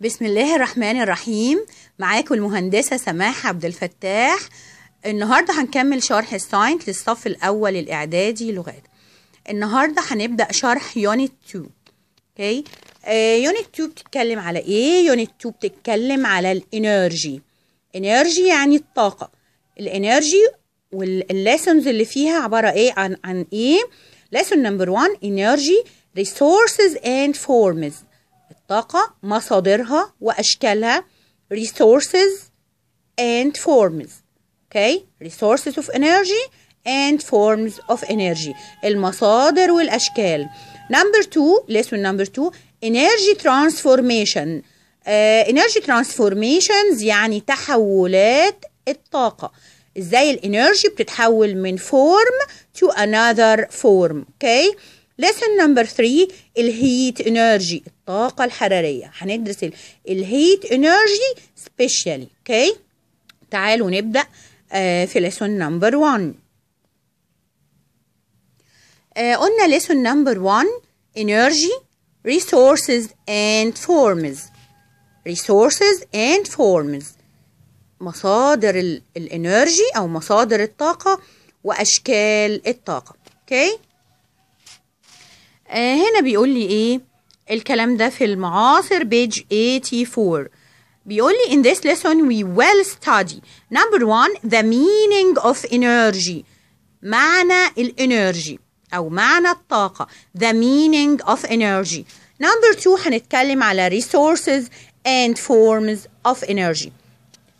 بسم الله الرحمن الرحيم معاكم المهندسة سماح عبد الفتاح النهاردة هنكمل شرح الساينت للصف الأول الإعدادي لغات النهاردة هنبدأ شرح يونت 2 اوكي آه، يونت 2 بتتكلم على إيه؟ يونت 2 بتتكلم على الإنرجي إنرجي يعني الطاقة الإنرجي والليسنز اللي فيها عبارة إيه عن عن إيه؟ ليسن نمبر 1 إنرجي resources أند فورمز الطاقة مصادرها وأشكالها resources and forms okay resources of energy and forms of energy المصادر والأشكال number two lesson number two energy transformation uh, energy transformations يعني تحولات الطاقة ازاي الانرجي بتتحول من form to another form okay lesson number 3 الهيت انرجي الطاقه الحراريه هندرس الهيت انرجي سبيشالي اوكي تعالوا نبدا آه، في lesson number 1 آه، قلنا lesson number 1 energy resources and forms resources and forms مصادر الانرجي او مصادر الطاقه واشكال الطاقه اوكي okay? آه هنا بيقول لي ايه الكلام ده في المعاصر بيج 84 بيقول لي in this lesson we will study number one the meaning of energy معنى الانرجي او معنى الطاقه the meaning of energy number two هنتكلم على resources and forms of energy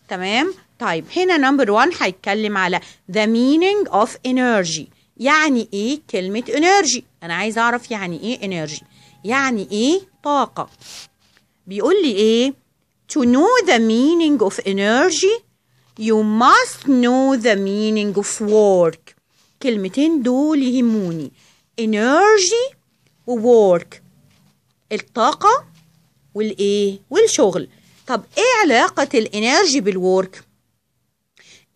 تمام طيب هنا number one هيتكلم على the meaning of energy يعني ايه كلمة انرجي انا عايز اعرف يعني ايه انرجي يعني ايه طاقة بيقول لي ايه to know the meaning of energy you must know the meaning of work كلمتين دول يهموني energy و work الطاقة والايه والشغل طب ايه علاقة الانرجي بالورك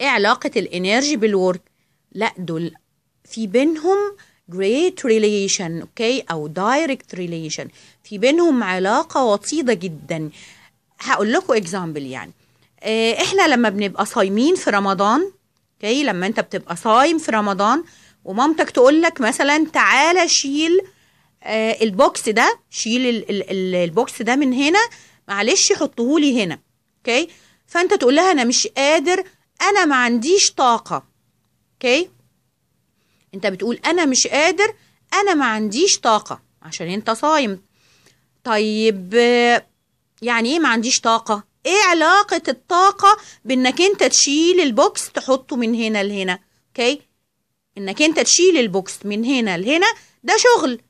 ايه علاقة الانرجي بالورك لا دول في بينهم great relation اوكي او direct relation في بينهم علاقه وطيده جدا هقول لكم اكزامبل يعني آه، احنا لما بنبقى صايمين في رمضان اوكي لما انت بتبقى صايم في رمضان ومامتك تقول لك مثلا تعالى شيل آه، البوكس ده شيل البوكس ده من هنا معلش حطهولي هنا اوكي فانت تقول لها انا مش قادر انا ما عنديش طاقه اوكي انت بتقول انا مش قادر انا ما عنديش طاقه عشان انت صايم طيب يعني ايه ما عنديش طاقه ايه علاقه الطاقه بانك انت تشيل البوكس تحطه من هنا لهنا اوكي انك انت تشيل البوكس من هنا لهنا ده شغل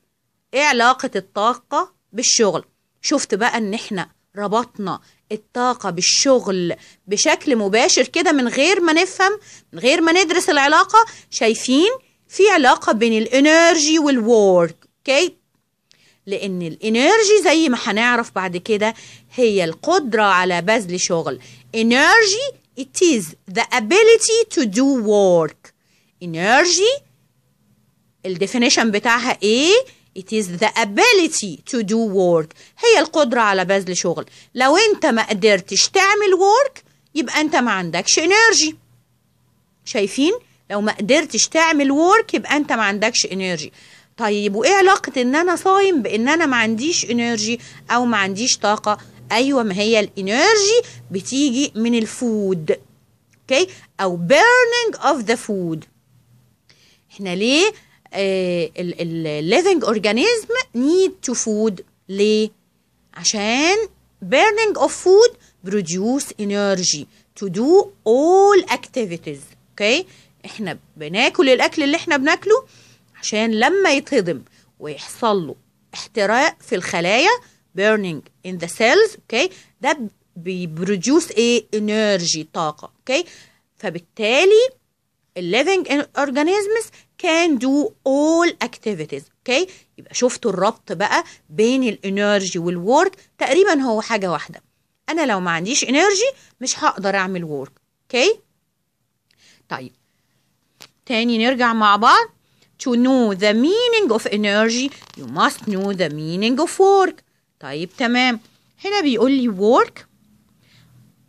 ايه علاقه الطاقه بالشغل شفت بقى ان احنا ربطنا الطاقة بالشغل بشكل مباشر كده من غير ما نفهم من غير ما ندرس العلاقة شايفين في علاقة بين الانرجي والورك اوكي لان الانرجي زي ما هنعرف بعد كده هي القدرة على بذل شغل energy it is the ability to do work energy الديفينيشن بتاعها ايه It is the ability to do work هي القدرة على بذل شغل لو انت ما قدرتش تعمل work يبقى انت ما عندكش energy شايفين لو ما قدرتش تعمل ورك يبقى انت ما عندكش انرجي طيب وايه علاقه ان انا صايم بان انا ما عنديش انرجي او ما عنديش طاقه ايوه ما هي الانرجي بتيجي من الفود اوكي او burning اوف ذا فود احنا ليه الليفنج اورجانيزم نيد تو فود ليه عشان burning of food produce energy to do all activities okay احنا بناكل الاكل اللي احنا بناكله عشان لما يتهضم ويحصل له احتراق في الخلايا burning in the cells اوكي okay, ده بيبروديوس ايه انرجي طاقه اوكي okay. فبالتالي الليفنج اورجانيزمز كان دو اول اكتيفيتيز اوكي يبقى شفتوا الربط بقى بين الانرجي والورك تقريبا هو حاجه واحده انا لو ما عنديش انرجي مش هقدر اعمل ورك اوكي okay. طيب تاني نرجع مع بعض to know the meaning of energy you must know the meaning of work طيب تمام هنا بيقول لي work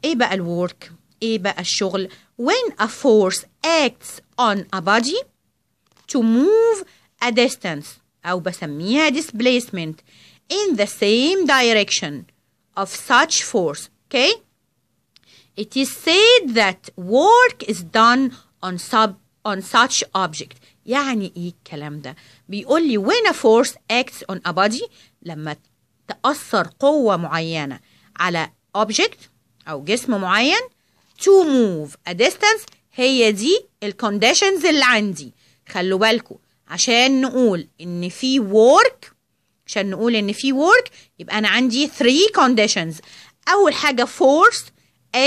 ايه بقى الورك ايه بقى الشغل when a force acts on a body to move a distance او بسميها displacement in the same direction of such force okay it is said that work is done on sub on such object يعني ايه الكلام ده بيقول لي when a force acts on a body لما تأثر قوة معينة على object أو جسم معين to move a distance هي دي الكونديشنز اللي عندي خلوا بالكم عشان نقول ان في work عشان نقول ان في work يبقى انا عندي 3 conditions اول حاجه force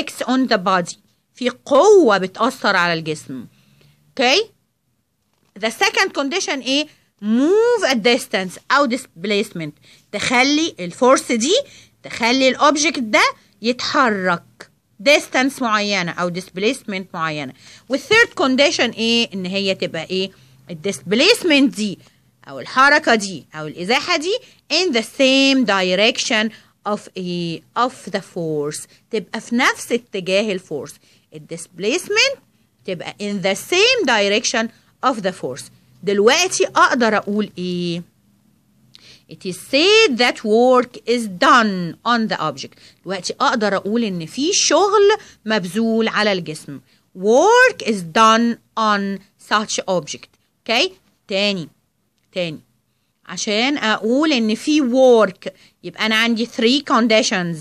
acts on the body في قوه بتاثر على الجسم okay the second condition ايه move a distance او displacement تخلي الفورس دي تخلي الاوبجكت ده يتحرك distance معينه او displacement معينه والثيرد كونديشن ايه ان هي تبقى ايه displacement دي او الحركه دي او الازاحه دي in the same direction of a of the force تبقى في نفس اتجاه الفورس displacement تبقى in the same direction of the force دلوقتي أقدر أقول إيه؟ It is said that work is done on the object دلوقتي أقدر أقول إن في شغل مبذول على الجسم work is done on such object okay تاني تاني عشان أقول إن في work يبقى أنا عندي three conditions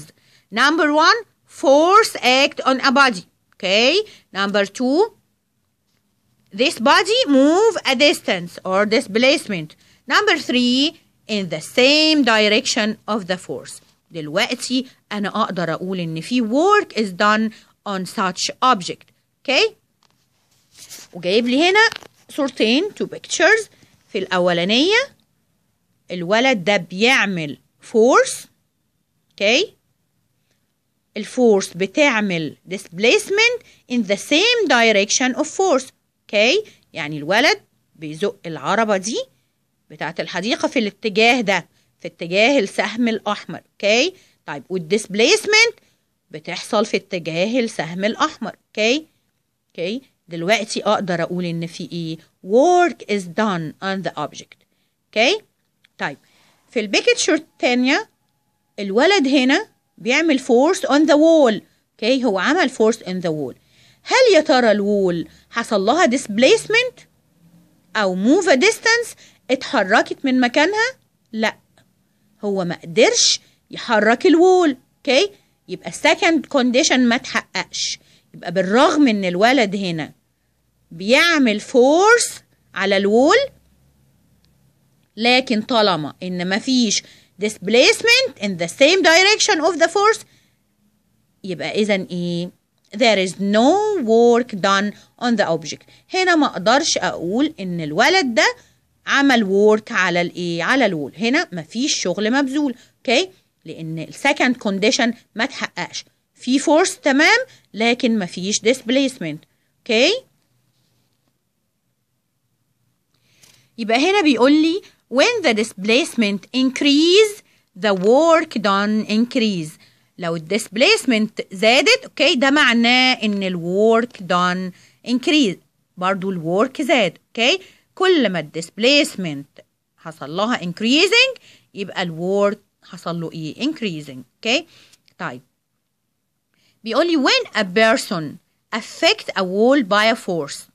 number one force act on a body Okay. Number two, this body move a distance or displacement. Number three, in the same direction of the force. دلوقتي أنا أقدر أقول إن في work is done on such object. Okay. وجايب لي هنا صورتين two pictures في الأولانية الولد ده بيعمل force. Okay. الفورس بتعمل displacement in the same direction of force اوكي يعني الولد بيزق العربة دي بتاعة الحديقة في الاتجاه ده في اتجاه السهم الأحمر اوكي طيب والdisplacement بتحصل في اتجاه السهم الأحمر اوكي اوكي دلوقتي أقدر أقول إن في إيه work is done on the object اوكي طيب في البيكتشر التانية الولد هنا بيعمل فورس اون ذا وول اوكي هو عمل فورس ان ذا وول هل يا ترى الوول حصل لها ديسبليسمنت او موف ا ديستانس اتحركت من مكانها لا هو ما قدرش يحرك الوول اوكي يبقى السكند كونديشن ما اتحققش يبقى بالرغم ان الولد هنا بيعمل فورس على الوول لكن طالما ان مفيش displacement in the same direction of the force يبقى إذا إيه there is no work done on the object هنا ما أقدرش أقول إن الولد ده عمل work على الإيه على الول هنا مفيش شغل مبذول أوكي okay? لأن السكند كونديشن ما تحققش في فورس تمام لكن مفيش displacement أوكي okay? يبقى هنا بيقول لي when the displacement increase the work done increase لو displacement زادت اوكي ده معناه ان work done increase برضو work زاد اوكي كل ما displacement حصل لها increasing يبقى الwork حصل له ايه increasing okay. طيب بيقول only when a person affect a wall by a force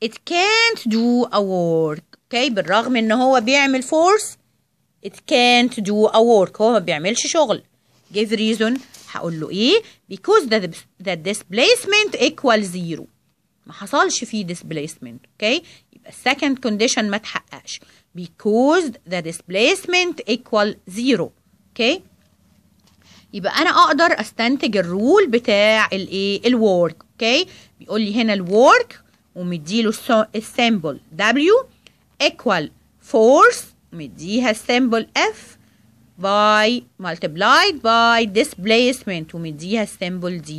it can't do a work اوكي بالرغم ان هو بيعمل فورس it can't do a work هو ما بيعملش شغل give reason هقول له ايه because the, the displacement equals zero ما حصلش فيه displacement اوكي يبقى second condition ما اتحققش because the displacement equal zero اوكي يبقى انا اقدر استنتج الرول بتاع الايه الورك اوكي بيقول لي هنا الورك ومديله السامبل W equal force مديها symbol F by multiplied by displacement ومديها symbol D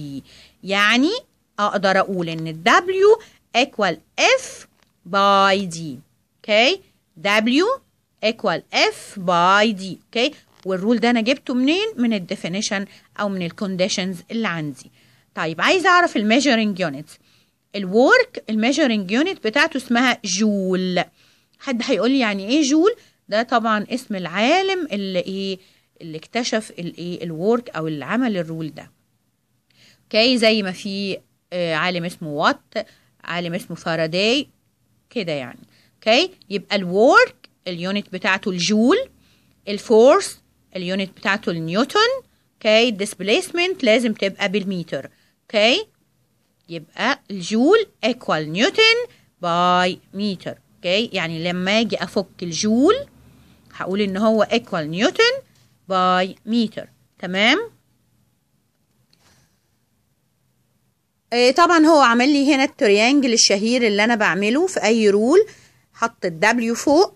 يعني أقدر أقول إن W equal F by D okay W equal F by D okay والرول ده أنا جبته منين من الديفينيشن أو من الكونديشنز اللي عندي طيب عايز أعرف الميجرنج يونتس الورك الميجرنج يونت بتاعته اسمها جول حد هيقول لي يعني ايه جول ده طبعا اسم العالم اللي ايه اللي اكتشف الايه الورك او العمل الرول ده اوكي زي ما في آه، عالم اسمه وات عالم اسمه فاراداي كده يعني اوكي يبقى الورك اليونت بتاعته الجول الفورس اليونت بتاعته النيوتن اوكي الديسبليسمنت لازم تبقى بالميتر اوكي يبقى الجول ايكوال نيوتن باي متر اوكي يعني لما اجي افك الجول هقول ان هو ايكوال نيوتن باي متر تمام إيه، طبعا هو عمل لي هنا التريانجل الشهير اللي انا بعمله في اي رول حط الدبليو فوق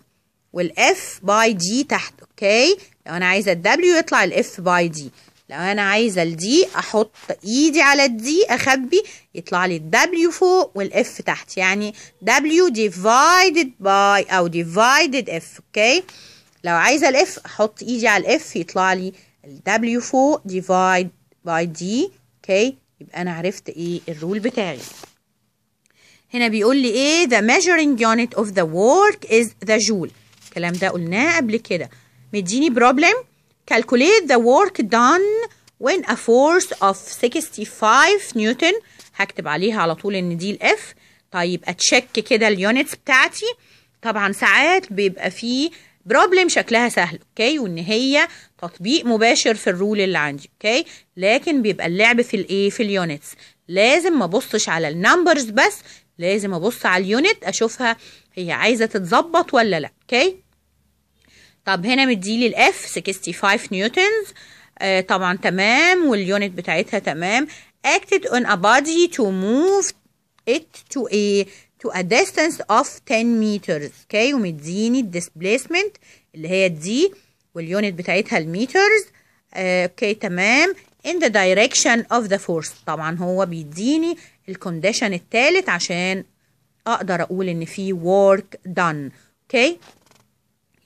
والاف باي دي تحت اوكي لو انا عايزه الدبليو يطلع الاف باي دي لو انا عايزه الدي احط ايدي على الدي اخبي يطلع لي الدبليو فوق والاف تحت يعني دبليو ديفايدد باي او ديفايدد اف اوكي لو عايزه الاف احط ايدي على الاف يطلع لي الدبليو فوق ديفايد باي دي اوكي يبقى انا عرفت ايه الرول بتاعي هنا بيقول لي ايه the measuring unit of the work is the joule الكلام ده قلناه قبل كده مديني بروبلم calculate the work done when a force of 65 نيوتن هكتب عليها على طول ان دي الاف طيب اتشيك كده اليونتس بتاعتي طبعا ساعات بيبقى فيه بروبلم شكلها سهل اوكي وان هي تطبيق مباشر في الرول اللي عندي اوكي لكن بيبقى اللعب في الايه في اليونتس لازم ما ابصش على النمبرز بس لازم ابص على اليونت اشوفها هي عايزه تتظبط ولا لا اوكي طب هنا مديلي الاف 65 نيوتنز آه طبعا تمام واليونت بتاعتها تمام acted on a body to move it to a to a distance of 10 meters اوكي okay. ومديني displacement اللي هي دي واليونت بتاعتها الميترز اوكي آه، okay, تمام in the direction of the force طبعا هو بيديني الكونديشن الثالث عشان اقدر اقول ان في work done اوكي okay.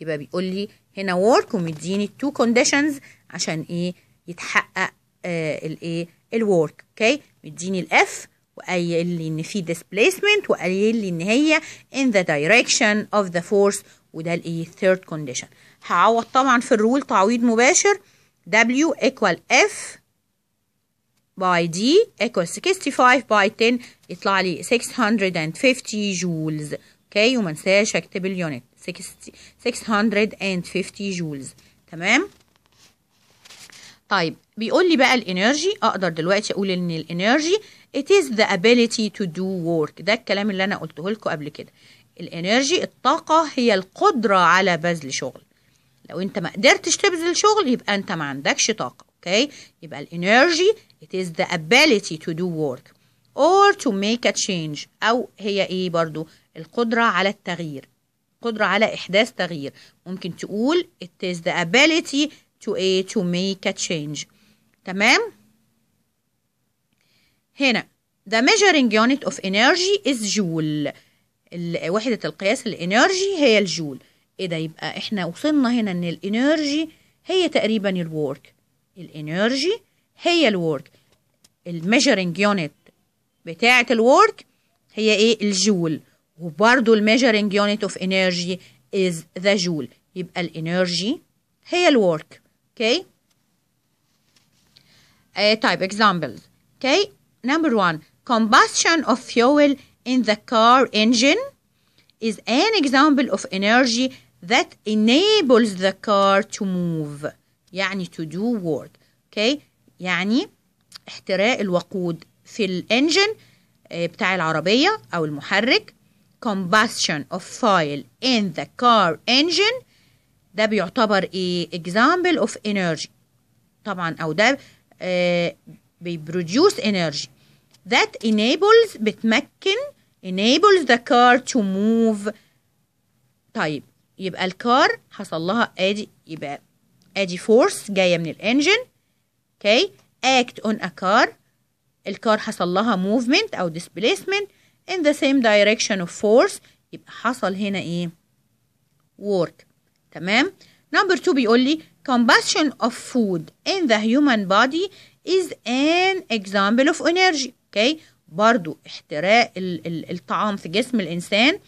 يبقى بيقول لي هنا work ومديني two conditions عشان ايه يتحقق آه الايه الورك اوكي مديني الاف وقايل لي ان في displacement وقايل لي ان هي in the direction of the force وده الايه third condition هعوض طبعا في الرول تعويض مباشر W equal F by D equal 65 by 10 يطلع لي 650 جولز اوكي وما انساش اكتب اليونت 650 جولز تمام طيب بيقول لي بقى الانرجي اقدر دلوقتي اقول ان الانرجي it is the ability to do work ده الكلام اللي انا قلته لكم قبل كده الانرجي الطاقه هي القدره على بذل شغل لو انت ما قدرتش تبذل شغل يبقى انت ما عندكش طاقه اوكي يبقى الانرجي it is the ability to do work or to make a change او هي ايه برضو القدره على التغيير القدرة على إحداث تغيير ممكن تقول it is the ability to a to make a change تمام هنا the measuring unit of energy is joule وحدة القياس الانرجي هي الجول ايه ده يبقى احنا وصلنا هنا ان الانرجي هي تقريبا الورك الانرجي هي الورك الميجرنج يونت بتاعة الورك هي ايه الجول وبرضو الميجرنج يونت اوف انرجي از ذا جول يبقى الانرجي هي الورك اوكي آه، طيب examples اوكي نمبر 1 combustion of fuel in the car engine is an example of energy that enables the car to move يعني to do work okay يعني احتراق الوقود في الانجن آه، بتاع العربية أو المحرك combustion of fire in the car engine ده بيعتبر ايه example of energy طبعا او ده آه produce energy that enables بتمكن enables the car to move طيب يبقى الكار حصل لها ادي يبقى ادي فورس جايه من الانجن okay. act on a car الكار حصل لها movement او displacement in the same direction of force يبقى حصل هنا ايه work تمام number two بيقول لي combustion of food in the human body is an example of energy okay برضو احتراق ال ال الطعام في جسم الإنسان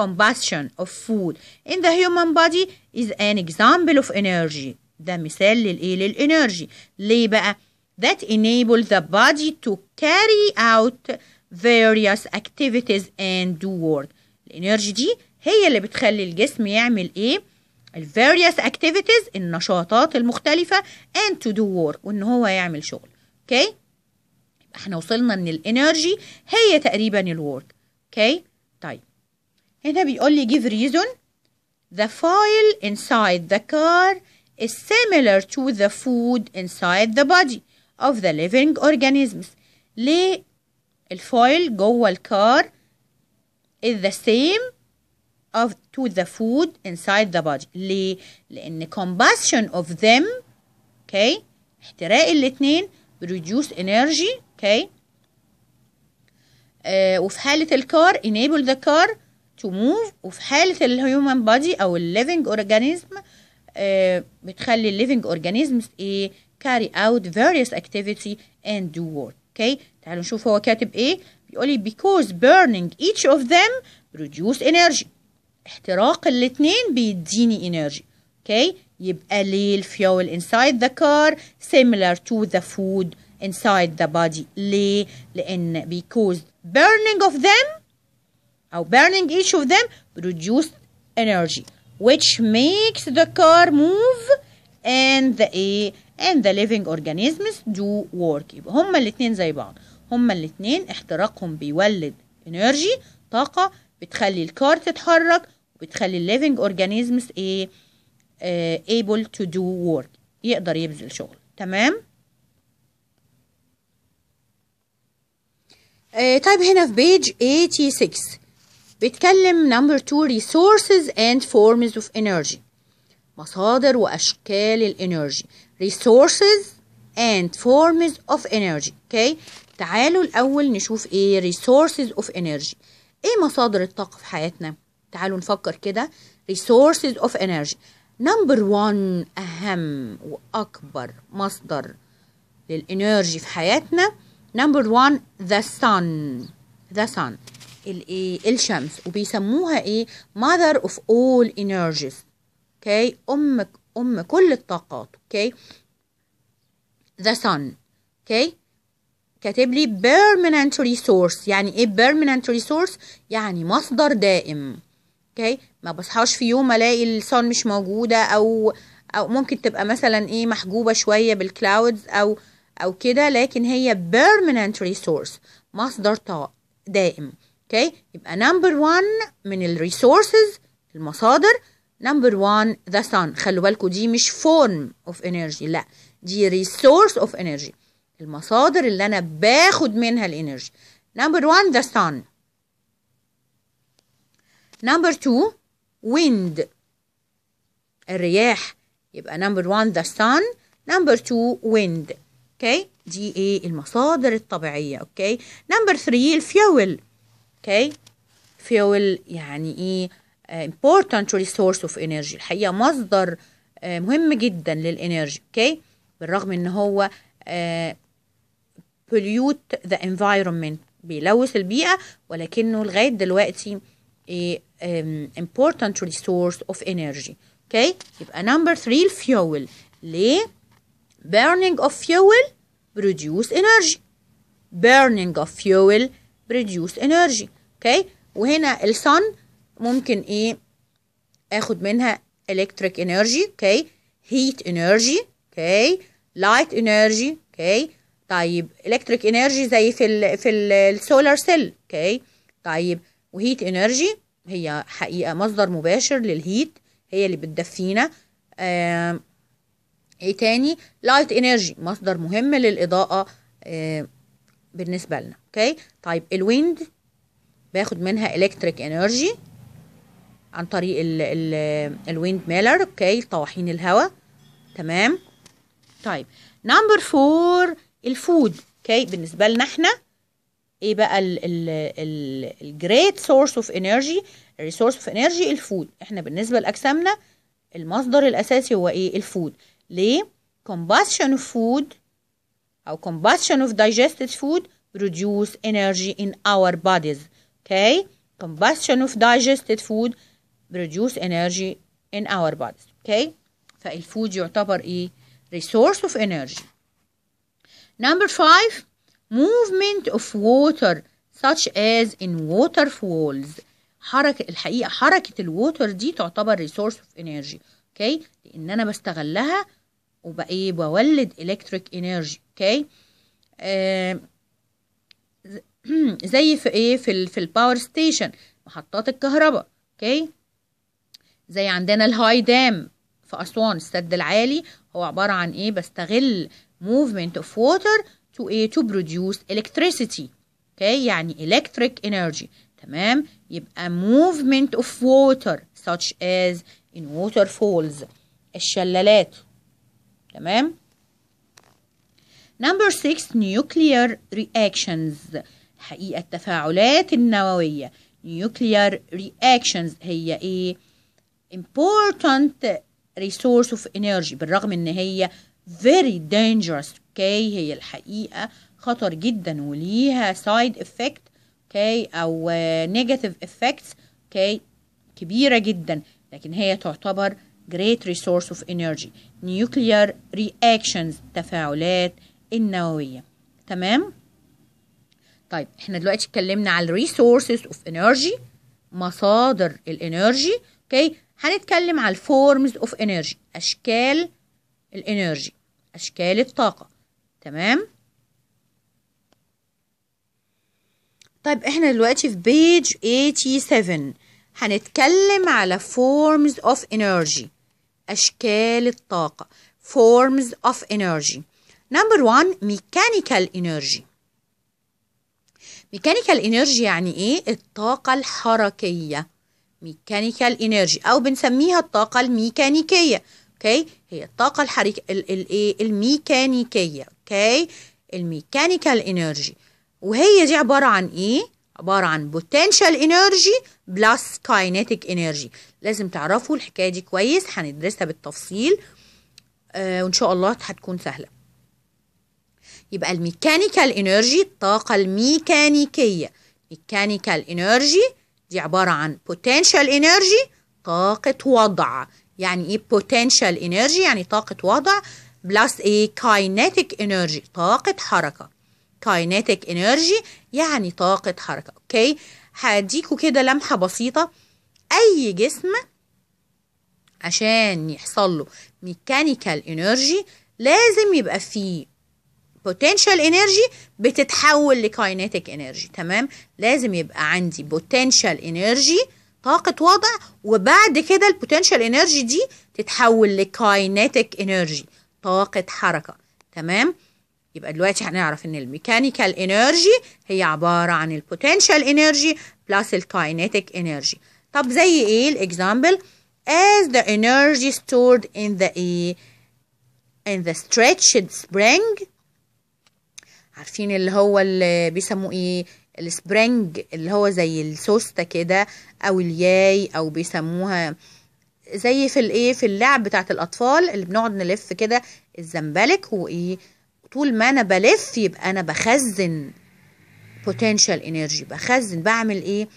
combustion of food in the human body is an example of energy ده مثال للإيه للإنرجي ليه بقى that enable the body to carry out various activities and do work الانرجي دي هي اللي بتخلي الجسم يعمل ايه ال various activities النشاطات المختلفة and to do work وان هو يعمل شغل اوكي okay? احنا وصلنا ان الانرجي هي تقريبا الورك اوكي okay? طيب هنا بيقول لي give reason the file inside the car is similar to the food inside the body of the living organisms ليه الفويل جوه الكار is the same of to the food inside the body ليه؟ لأن combustion of them okay احتراق الاتنين produce energy okay آه وفي حالة الكار enable the car to move وفي حالة الهيومن بادي أو الليفنج أورجانيزم آه بتخلي الليفنج organisms إيه carry out various activity and do work اوكي تعالوا نشوف هو كاتب ايه بيقول لي because burning each of them produce energy احتراق الاثنين بيديني انرجي اوكي يبقى ليه الفيول inside the car similar to the food inside the body ليه لان because burning of them أو burning each of them produce energy which makes the car move and the and the living organisms do work يبقى هما الاتنين زي بعض هما الاتنين احتراقهم بيولد energy طاقة بتخلي الكار تتحرك وبتخلي living organisms ايه آه، able to do work يقدر يبذل شغل تمام آه، طيب هنا في بيج 86 بيتكلم نمبر 2 resources and forms of energy مصادر واشكال الانرجي resources and forms of energy okay تعالوا الأول نشوف إيه resources of energy إيه مصادر الطاقة في حياتنا تعالوا نفكر كده resources of energy number one أهم وأكبر مصدر للإنرجي في حياتنا number one the sun the sun الإيه الشمس وبيسموها إيه mother of all energies okay أمك أم كل الطاقات أوكي the sun أوكي كاتب لي permanent resource يعني إيه permanent resource يعني مصدر دائم أوكي ما بصحاش في يوم ألاقي السن مش موجودة أو أو ممكن تبقى مثلا إيه محجوبة شوية بالكلاودز أو أو كده لكن هي permanent resource مصدر طاقة دائم اوكي يبقى نمبر 1 من الريسورسز المصادر نمبر 1 ذا sun خلوا بالكم دي مش فورم اوف انرجي لا دي ريسورس اوف انرجي المصادر اللي انا باخد منها الانرجي نمبر 1 ذا sun نمبر 2 wind الرياح يبقى نمبر 1 ذا sun نمبر 2 wind اوكي دي ايه المصادر الطبيعيه اوكي نمبر 3 الفيول اوكي فيول يعني ايه important resource of energy الحقيقه مصدر مهم جدا للانرجي اوكي okay? بالرغم ان هو pollute the environment بيلوث البيئه ولكنه لغايه دلوقتي important resource of energy okay? يبقى number three الفيول ليه burning of fuel produce energy burning of fuel produce energy اوكي okay? وهنا الصن ممكن ايه اخد منها electric energy اوكي heat energy اوكي light energy اوكي طيب electric energy زي في ال في السولار سيل اوكي طيب وheat energy هي حقيقه مصدر مباشر للهيت هي اللي بتدفينا ايه تاني light energy مصدر مهم للاضاءه بالنسبه لنا اوكي طيب الويند باخد منها electric energy عن طريق ال ال الويند ميلر اوكي طواحين الهواء تمام طيب نمبر فور الفود اوكي بالنسبه لنا احنا ايه بقى ال ال ال الجريت سورس اوف انرجي resource اوف انرجي الفود احنا بالنسبه لاجسامنا المصدر الاساسي هو ايه الفود ليه combustion of food او combustion of digested food produce energy in our bodies okay combustion of digested food produce energy in our bodies okay فالفود يعتبر ايه resource of energy number five movement of water such as in waterfalls حركة الحقيقة حركة الووتر دي تعتبر resource of energy اوكي لان انا بستغلها وبقى بولد electric energy اوكي آه زي في ايه في, في الباور ستيشن محطات الكهرباء اوكي زي عندنا الهاي دام في أسوان السد العالي هو عبارة عن إيه بستغل movement of water to إيه to produce electricity أوكي يعني electric energy تمام يبقى movement of water such as in waterfalls الشلالات تمام Number 6 nuclear reactions الحقيقة التفاعلات النووية nuclear reactions هي ايه important resource of energy بالرغم ان هي very dangerous okay هي الحقيقة خطر جدا وليها side effect okay او negative effects okay كبيرة جدا لكن هي تعتبر great resource of energy nuclear reactions تفاعلات النووية تمام طيب احنا دلوقتي اتكلمنا على resources of energy مصادر الانرجي اوكي okay. هنتكلم على الفورمز اوف انرجي اشكال الانرجي اشكال الطاقه تمام طيب احنا دلوقتي في بيج 87 هنتكلم على forms of energy أشكال الطاقة forms of energy number one mechanical energy ميكانيكال انرجي يعني إيه الطاقة الحركية ميكانيكال انرجي او بنسميها الطاقه الميكانيكيه اوكي هي الطاقه الحريك إيه؟ الميكانيكيه اوكي الميكانيكال انرجي وهي دي عباره عن ايه عباره عن بوتنشال انرجي بلس كاينيتيك انرجي لازم تعرفوا الحكايه دي كويس هندرسها بالتفصيل آه وان شاء الله هتكون سهله يبقى الميكانيكال انرجي الطاقه الميكانيكيه ميكانيكال انرجي دي عبارة عن potential energy طاقة وضع يعني ايه potential energy يعني طاقة وضع plus ايه kinetic energy طاقة حركة kinetic energy يعني طاقة حركة اوكي هديكوا كده لمحة بسيطة اي جسم عشان يحصل له ميكانيكال انرجي لازم يبقى فيه potential energy بتتحول لكاينيتيك energy تمام لازم يبقى عندي potential energy طاقة وضع وبعد كده البوتنشال انرجي دي تتحول لكاينيتيك انرجي طاقة حركة تمام يبقى دلوقتي هنعرف ان الميكانيكال انرجي هي عبارة عن البوتنشال انرجي بلس الكاينيتيك انرجي طب زي ايه الاكزامبل as the energy stored in the in the stretched spring عارفين اللي هو اللي بيسموه ايه السبرينج اللي هو زي السوستة كده او الياي او بيسموها زي في الايه في اللعب بتاعت الاطفال اللي بنقعد نلف كده الزمبلك وايه طول ما انا بلف يبقى انا بخزن بوتنشال انرجي بخزن بعمل ايه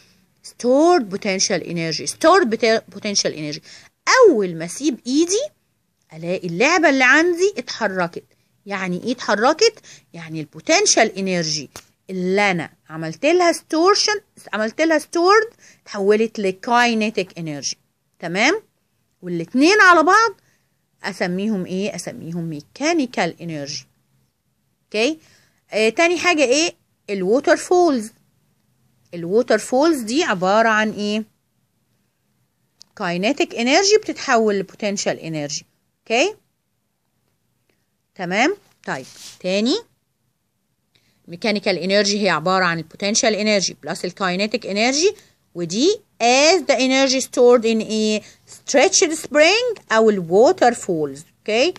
ستورد بوتنشال انرجي ستورد بوتنشال انرجي اول ما اسيب ايدي الاقي اللعبه اللي عندي اتحركت يعني ايه اتحركت يعني البوتنشال انرجي اللي انا عملت لها ستورشن عملت لها ستورد اتحولت لكاينيتك انرجي تمام والاثنين على بعض اسميهم ايه اسميهم ميكانيكال انرجي اوكي آه تاني حاجه ايه الووتر فولز الووتر فولز دي عباره عن ايه كاينيتك انرجي بتتحول لبوتنشال انرجي اوكي okay. تمام طيب تاني ميكانيكال انرجي هي عباره عن البوتنشال انرجي بلس الكاينيتيك انرجي ودي as the energy stored in a stretched spring او الووتر فولز اوكي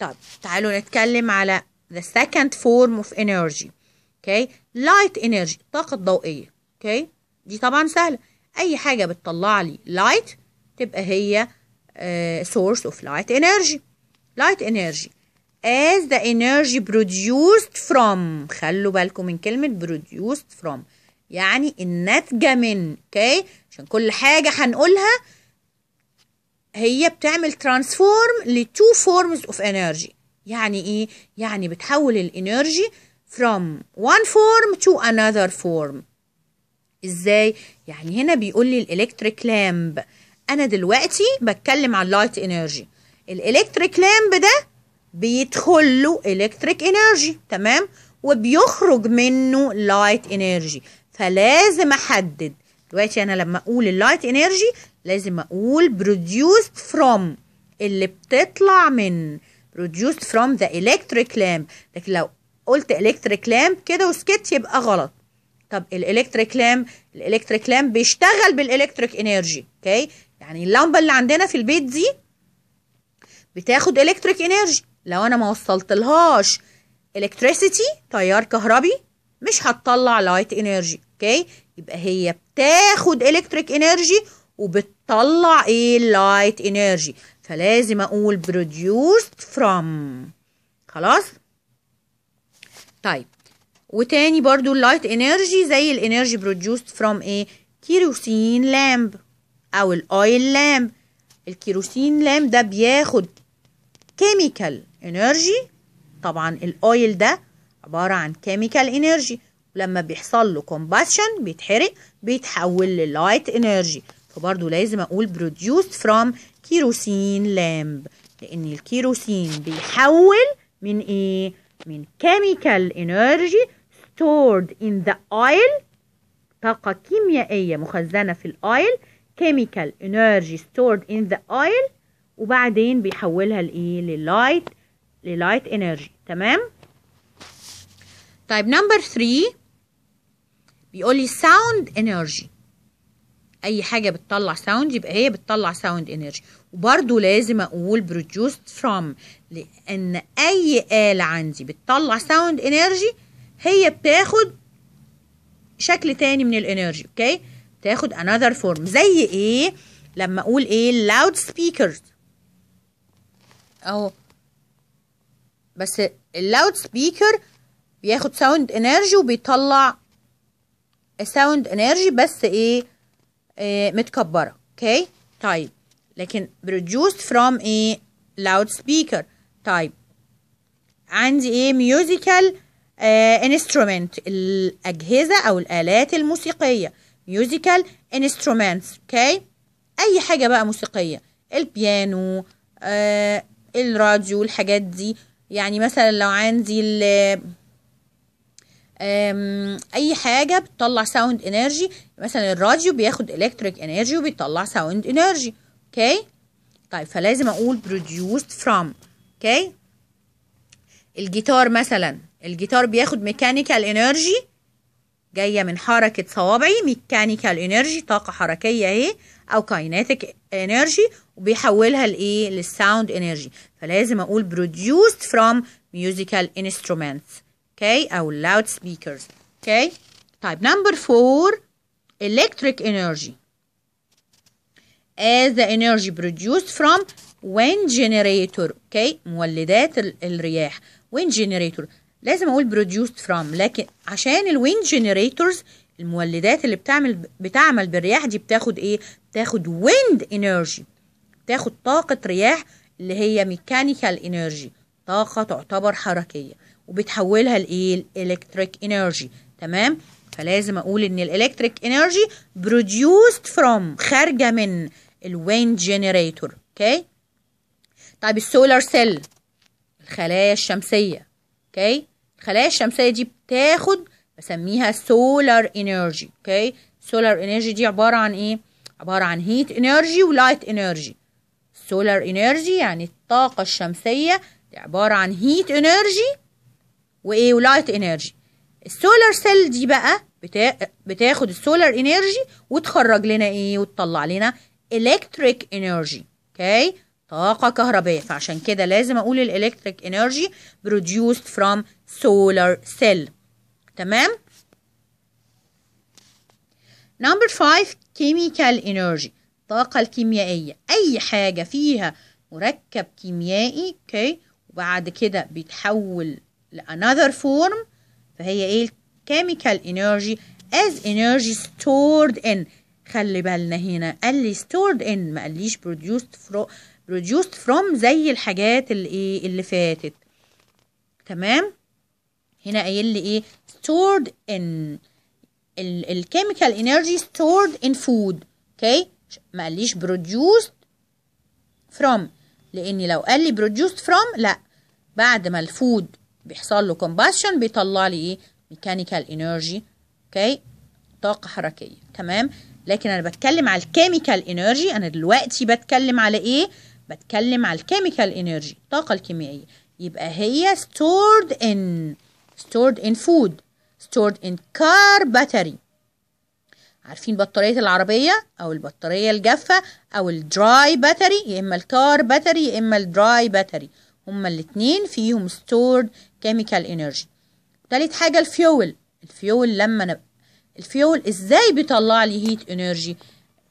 طب تعالوا نتكلم على the second form of energy اوكي light energy الطاقه الضوئيه اوكي دي طبعا سهله اي حاجه بتطلع لي light تبقى هي آه، source of light energy light energy as the energy produced from خلوا بالكم من كلمة produced from يعني الناتجة من اوكي okay. عشان كل حاجة هنقولها هي بتعمل transform لتو forms of energy يعني ايه؟ يعني بتحول الانرجي from one form to another form ازاي؟ يعني هنا بيقول لي الالكتريك لامب انا دلوقتي بتكلم عن لايت انرجي الالكتريك لامب ده بيدخل له الكتريك انرجي تمام وبيخرج منه لايت انرجي فلازم احدد دلوقتي انا لما اقول اللايت انرجي لازم اقول produced from اللي بتطلع من produced from the electric lamp لكن لو قلت electric lamp كده وسكت يبقى غلط طب الالكتريك لام الالكتريك لامب بيشتغل بالالكتريك انرجي اوكي يعني اللمبه اللي عندنا في البيت دي بتاخد الكتريك انرجي لو انا ما لهاش الكتريسيتي تيار كهربي مش هتطلع لايت انرجي اوكي يبقى هي بتاخد الكتريك انرجي وبتطلع ايه اللايت انرجي فلازم اقول produced from خلاص طيب وتاني برضو اللايت انرجي زي الانرجي produced from ايه كيروسين لامب او الاويل لامب الكيروسين لامب ده بياخد كيميكال انرجي طبعا الاويل ده عباره عن كيميكال انرجي لما بيحصل له كومباشن بيتحرق بيتحول للايت انرجي فبرضه لازم اقول produced from كيروسين لامب لان الكيروسين بيحول من ايه من كيميكال انرجي stored in the oil طاقه كيميائيه مخزنه في الاويل كيميكال انرجي stored in the اويل وبعدين بيحولها لايه للايت للايت انرجي تمام طيب نمبر 3 بيقول لي ساوند انرجي اي حاجه بتطلع ساوند يبقى هي بتطلع ساوند انرجي وبرده لازم اقول produced from لان اي آلة عندي بتطلع ساوند انرجي هي بتاخد شكل تاني من الانرجي اوكي بتاخد another form زي ايه لما اقول ايه loud speakers اهو بس اللاود سبيكر بياخد ساوند انرجي وبيطلع ساوند انرجي بس ايه, إيه متكبره اوكي طيب لكن produced from ايه لاود سبيكر طيب عندي ايه ميوزيكال انسترومنت آه، الاجهزه او الالات الموسيقيه ميوزيكال انسترومنتس اوكي اي حاجه بقى موسيقيه البيانو آه الراديو الحاجات دي يعني مثلا لو عندي ال اي حاجه بتطلع ساوند انرجي مثلا الراديو بياخد الكتريك انرجي وبيطلع ساوند انرجي اوكي طيب فلازم اقول produced from اوكي الجيتار مثلا الجيتار بياخد ميكانيكال انرجي جايه من حركه صوابعي ميكانيكال انرجي طاقه حركيه اهي او كايناتيك انرجي وبيحولها لايه للساوند انرجي فلازم اقول produced from musical instruments اوكي okay. او loud speakers اوكي okay. طيب number four electric energy as the energy produced from wind generator اوكي okay. مولدات الرياح wind generator لازم اقول produced from لكن عشان wind generators المولدات اللي بتعمل بتعمل بالرياح دي بتاخد ايه بتاخد wind energy بتاخد طاقة رياح اللي هي ميكانيكال انرجي طاقة تعتبر حركية وبتحولها لايه الالكتريك انرجي تمام فلازم اقول ان الالكتريك انرجي produced from خارجة من الويند جنريتور اوكي طيب السولار سيل الخلايا الشمسية اوكي الخلايا الشمسية دي بتاخد بسميها سولار انرجي اوكي سولار انرجي دي عبارة عن ايه عبارة عن هيت انرجي ولايت انرجي السولار انرجي يعني الطاقة الشمسية دي عبارة عن هيت انرجي وايه ولايت انرجي السولار سيل دي بقى بتاخد السولار انرجي وتخرج لنا ايه وتطلع لنا الكتريك انرجي اوكي طاقة كهربائية فعشان كده لازم اقول الالكتريك انرجي produced from solar cell تمام Number 5 chemical energy الطاقة الكيميائية أي حاجة فيها مركب كيميائي اوكي وبعد كده بيتحول لانذر فورم فهي ايه الكيميكال انرجي از انرجي stored in خلي بالنا هنا قال لي stored in ما قاليش produced from produced from زي الحاجات اللي ايه اللي فاتت تمام هنا قايل لي ايه stored in الكيميكال انرجي stored in food اوكي okay. ما قاليش produced from لان لو قال لي produced from لا بعد ما الفود بيحصل له combustion بيطلع لي ايه ميكانيكال انرجي اوكي طاقه حركيه تمام لكن انا بتكلم على الكيميكال انرجي انا دلوقتي بتكلم على ايه بتكلم على الكيميكال انرجي الطاقه الكيميائيه يبقى هي stored in stored in food stored in car battery عارفين بطارية العربية أو البطارية الجافة أو الدراي باتري يا إما الكار باتري يا إما الدراي باتري هما الاتنين فيهم ستورد كيميكال إنرجي تالت حاجة الفيول الفيول لما نب... الفيول ازاي بيطلع لي هيت انرجي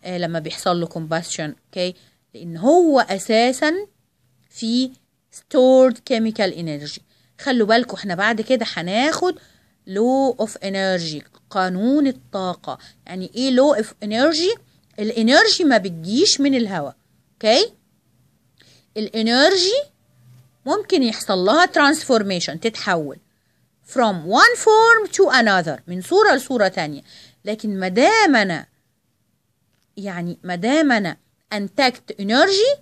آه لما بيحصل له كومباشن اوكي لان هو اساسا في ستورد كيميكال إنرجي خلوا بالكم احنا بعد كده هناخد لو أوف إنرجي قانون الطاقة يعني ايه لو اوف انرجي الانرجي ما بتجيش من الهواء اوكي الانرجي ممكن يحصل لها ترانسفورميشن تتحول from one form to another من صورة لصورة تانية لكن مدام أنا يعني مدام أنا انتكت انرجي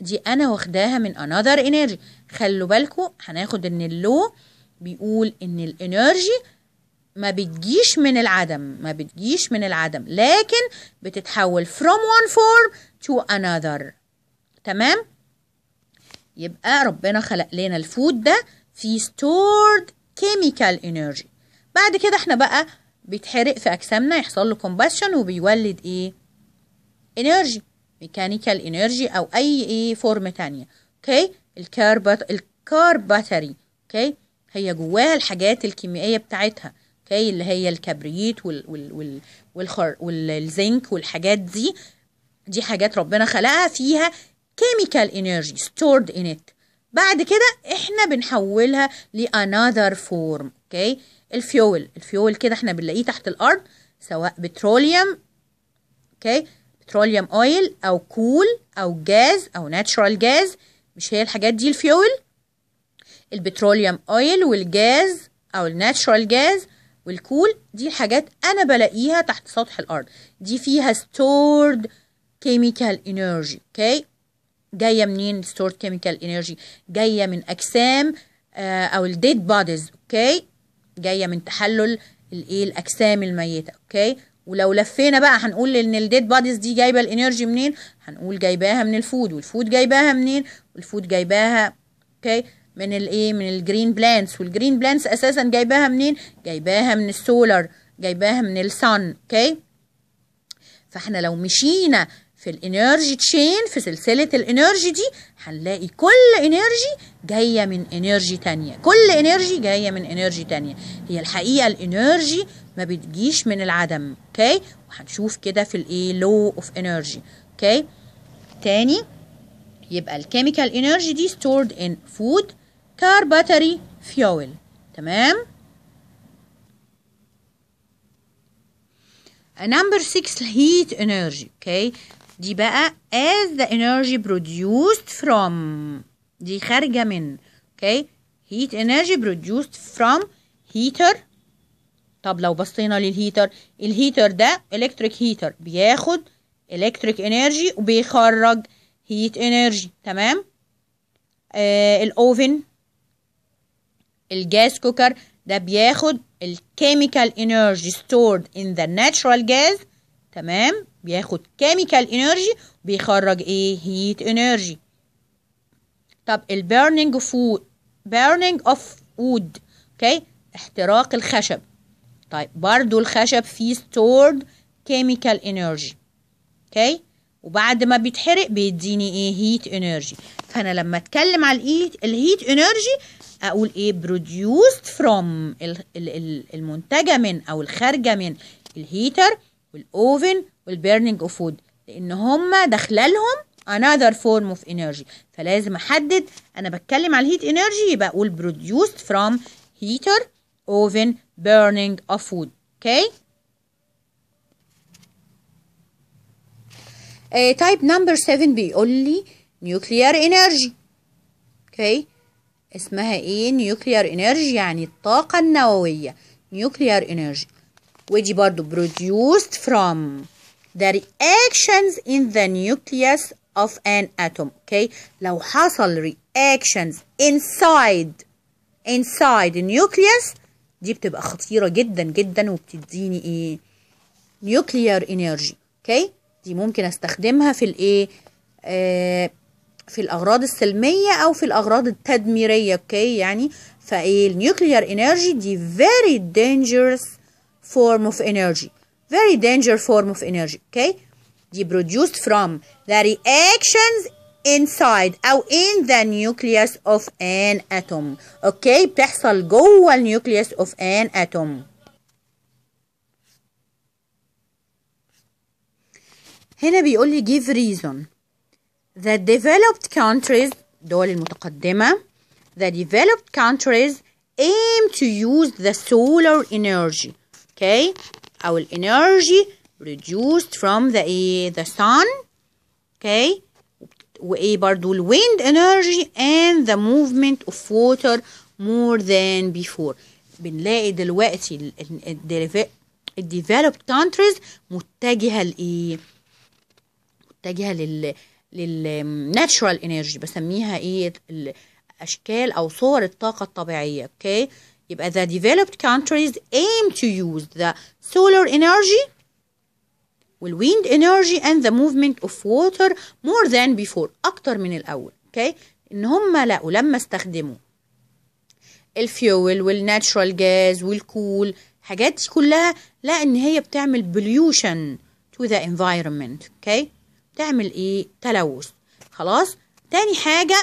دي أنا واخداها من another energy خلوا بالكم هناخد إن اللو بيقول إن الانرجي ما بتجيش من العدم ما بتجيش من العدم لكن بتتحول from one form to another تمام يبقى ربنا خلق لنا الفود ده فيه stored chemical energy بعد كده احنا بقى بيتحرق في اجسامنا يحصل له combustion وبيولد ايه energy ميكانيكال energy او اي ايه فورم تانية اوكي الكار الكار باتري اوكي هي جواها الحاجات الكيميائيه بتاعتها اوكي اللي هي الكبريت وال وال والخر والزنك والحاجات دي دي حاجات ربنا خلقها فيها كيميكال انرجي ستورد ان ات بعد كده احنا بنحولها لانذر فورم اوكي الفيول الفيول كده احنا بنلاقيه تحت الارض سواء بتروليوم اوكي بتروليوم اويل او كول او جاز او ناتشرال جاز مش هي الحاجات دي الفيول البتروليوم اويل والجاز او الناتشرال جاز والكول دي الحاجات انا بلاقيها تحت سطح الارض دي فيها stored chemical energy اوكي okay. جايه منين stored chemical energy جايه من اجسام آه، او الديد بوديز اوكي جايه من تحلل الايه الاجسام الميته اوكي okay. ولو لفينا بقى هنقول ان الديد بوديز دي جايبه الانرجي منين هنقول جايباها من الفود والفود جايباها منين والفود جايباها اوكي okay. من الايه من الجرين بلانس والجرين بلانس اساسا جايباها منين جايباها من السولار جايباها من السن اوكي فاحنا لو مشينا في الانرجي تشين في سلسله الانرجي دي هنلاقي كل انرجي جايه من انرجي تانية كل انرجي جايه من انرجي تانية هي الحقيقه الانرجي ما بتجيش من العدم اوكي وهنشوف كده في الايه لو اوف انرجي اوكي تاني يبقى الكيميكال انرجي دي ستورد ان فود كار battery fuel تمام A number six heat energy okay دي بقى as the energy produced from دي خارجة من okay heat energy produced from heater طب لو بصينا للهيتر الهيتر ده electric heater بياخد electric energy وبيخرج heat energy تمام آه الاوفن الجاز كوكر ده بياخد الكيميكال انرجي ستورد ان ذا ناتشرال جاز تمام بياخد كيميكال انرجي بيخرج ايه هيت انرجي طب البيرنينج فود بيرنينج اوف وود اوكي احتراق الخشب طيب برضو الخشب فيه ستورد كيميكال انرجي اوكي وبعد ما بيتحرق بيديني ايه هيت انرجي فانا لما اتكلم على الهيت انرجي اقول ايه produced from المنتجه من او الخارجه من الهيتر والاوفن والبيرنينج اوف فود لان هما داخلالهم another form of energy فلازم احدد انا بتكلم على الهيت انرجي يبقى اقول produced from heater oven burning of food اوكي okay? Eh, type number 7 بيقول لي nuclear energy اوكي اسمها ايه نيوكليار انرجي يعني الطاقة النووية نيوكليار انرجي ودي برضو produced from the reactions in the nucleus of an atom okay لو حصل reactions inside inside nucleus دي بتبقى خطيرة جدا جدا وبتديني ايه nuclear energy okay دي ممكن استخدمها في الايه آه في الاغراض السلميه او في الاغراض التدميريه اوكي يعني فايه النيوكليير انرجي دي very dangerous form of energy very danger form of energy اوكي دي produced from the reactions inside او in the nucleus of an atom اوكي بتحصل جوه النيوكليوس of an atom هنا بيقول لي give reason The developed countries دول المتقدمة The developed countries aim to use the solar energy okay أو energy reduced from the the sun okay وايه برضو الويند energy and the movement of water more than before بنلاقي دلوقتي الديفلوبد countries متجهة لإيه؟ متجهة لل للناتشورال انرجي بسميها ايه اشكال او صور الطاقه الطبيعيه اوكي يبقى the developed countries aim to use the solar energy والwind energy and the movement of water more than before اكتر من الاول اوكي ان هم لقوا لما استخدموا الفيول والناتشورال جاز والكول الحاجات دي كلها لا ان هي بتعمل بليوشن to the environment اوكي okay. تعمل ايه تلوث خلاص تاني حاجة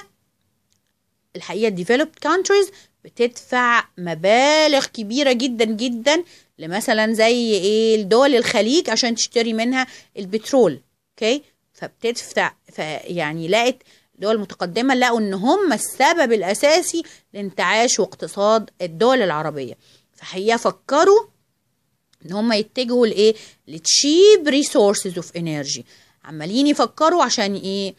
الحقيقة developed countries بتدفع مبالغ كبيرة جدا جدا لمثلا زي ايه الدول الخليج عشان تشتري منها البترول اوكي فبتدفع يعني لقت دول متقدمة لقوا ان هم السبب الاساسي لانتعاش واقتصاد الدول العربية فحقيقة فكروا ان هم يتجهوا لايه لتشيب ريسورسز اوف انرجي عمالين يفكروا عشان ايه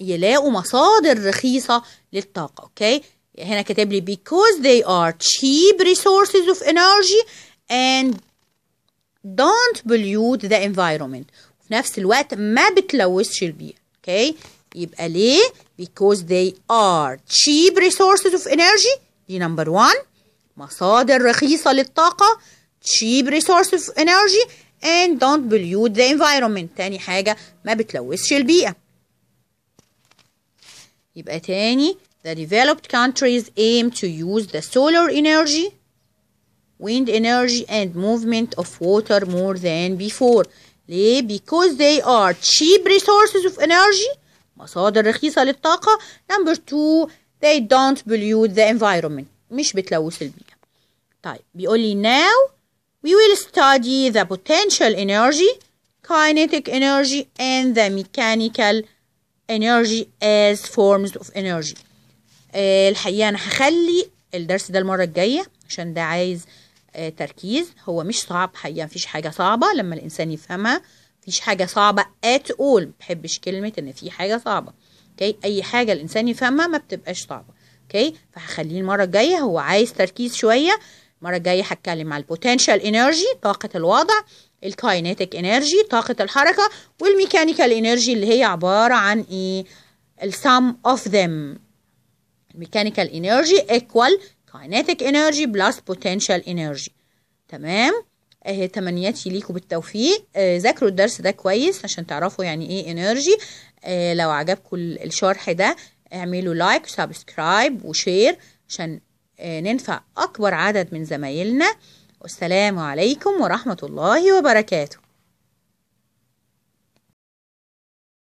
يلاقوا مصادر رخيصة للطاقة اوكي هنا كاتب لي because they are cheap resources of energy and don't pollute the environment وفي نفس الوقت ما بتلوثش البيئة اوكي يبقى ليه because they are cheap resources of energy دي نمبر 1 مصادر رخيصة للطاقة cheap resources of energy and don't pollute the environment تاني حاجة ما بتلوثش البيئة يبقى تاني the developed countries aim to use the solar energy wind energy and movement of water more than before ليه؟ because they are cheap resources of energy مصادر رخيصة للطاقة number two they don't pollute the environment مش بتلوث البيئة طيب بيقول لي now We will study the potential energy, kinetic energy, and the mechanical energy as forms of energy. آه، الحقيقة أنا هخلي الدرس ده المرة الجاية عشان ده عايز آه، تركيز هو مش صعب حقيقة مفيش حاجة صعبة لما الإنسان يفهمها مفيش حاجة صعبة at all مبحبش كلمة إن في حاجة صعبة أوكي أي حاجة الإنسان يفهمها ما بتبقاش صعبة أوكي فهخليه المرة الجاية هو عايز تركيز شوية المره الجايه هتكلم على البوتنشال انرجي طاقه الوضع الكاينيتك انرجي طاقه الحركه والميكانيكال انرجي اللي هي عباره عن ايه السم اوف ذم الميكانيكال انرجي ايكوال كاينيتك انرجي بلس بوتنشال انرجي تمام اهي تمنياتي ليكم بالتوفيق آه، ذاكروا الدرس ده كويس عشان تعرفوا يعني ايه انرجي آه، لو عجبكم الشرح ده اعملوا لايك وسبسكرايب وشير عشان آه، ننفع أكبر عدد من زمايلنا والسلام عليكم ورحمة الله وبركاته